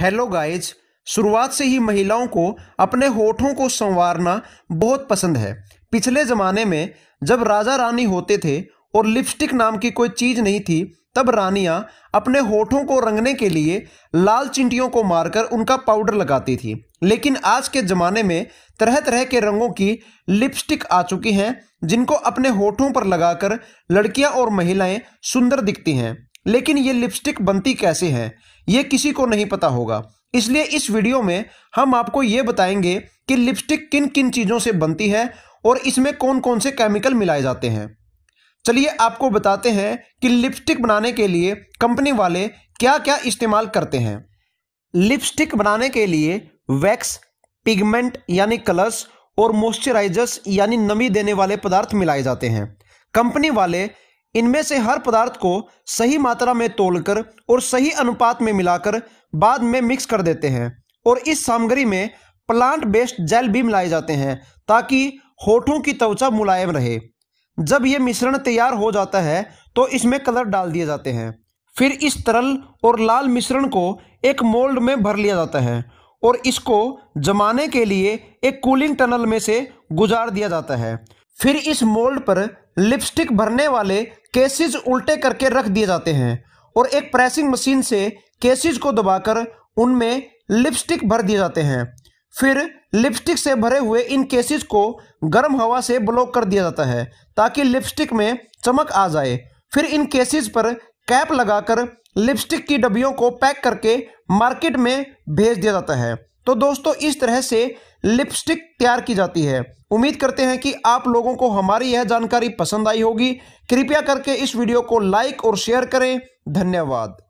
hello guys शुरुआत से ही महिलाओं को अपने होठों को संवारना बहुत पसंद है पिछले ज़माने में जब राजा रानी होते थे और लिपस्टिक नाम की कोई चीज़ नहीं थी तब रानियां अपने होठों को रंगने के लिए लाल चिंटियों को मारकर उनका पाउडर लगाती थी लेकिन आज के ज़माने में तरह तरह के रंगों की लिपस्टिक आ चुकी हैं जिनको अपने होठों पर लगाकर लड़कियां और महिलाएं सुंदर दिखती हैं लेकिन ये लिपस्टिक बनती कैसे है ये किसी को नहीं पता होगा इसलिए इस वीडियो में हम आपको ये बताएंगे कि लिपस्टिक किन किन चीज़ों से बनती है और इसमें कौन कौन से केमिकल मिलाए जाते हैं चलिए आपको बताते हैं कि लिपस्टिक बनाने के लिए कंपनी वाले क्या क्या इस्तेमाल करते हैं लिपस्टिक बनाने के लिए वैक्स पिगमेंट यानी कलर्स और मॉइस्चराइजर्स यानी नमी देने वाले पदार्थ मिलाए जाते हैं कंपनी वाले इनमें से हर पदार्थ को सही मात्रा में तोलकर और सही अनुपात में मिलाकर बाद में मिक्स कर देते हैं और इस सामग्री में प्लांट बेस्ड जेल भी मिलाए जाते हैं ताकि होठों की त्वचा मुलायम रहे जब यह मिश्रण तैयार हो जाता है तो इसमें कलर डाल दिए जाते हैं फिर इस तरल और लाल मिश्रण को एक मोल्ड में भर लिया जाता है और इसको जमाने के लिए एक कूलिंग टनल में से गुजार दिया जाता है फिर इस मोल्ड पर लिपस्टिक भरने वाले केसेस उल्टे करके रख दिए जाते हैं और एक प्रेसिंग मशीन से केसेस को दबाकर उनमें लिपस्टिक भर दिए जाते हैं फिर लिपस्टिक से भरे हुए इन केसेस को गर्म हवा से ब्लॉक कर दिया जाता है ताकि लिपस्टिक में चमक आ जाए फिर इन केसेस पर कैप लगाकर लिपस्टिक की डब्बियों को पैक करके मार्केट में भेज दिया जाता है तो दोस्तों इस तरह से लिपस्टिक तैयार की जाती है उम्मीद करते हैं कि आप लोगों को हमारी यह जानकारी पसंद आई होगी कृपया करके इस वीडियो को लाइक और शेयर करें धन्यवाद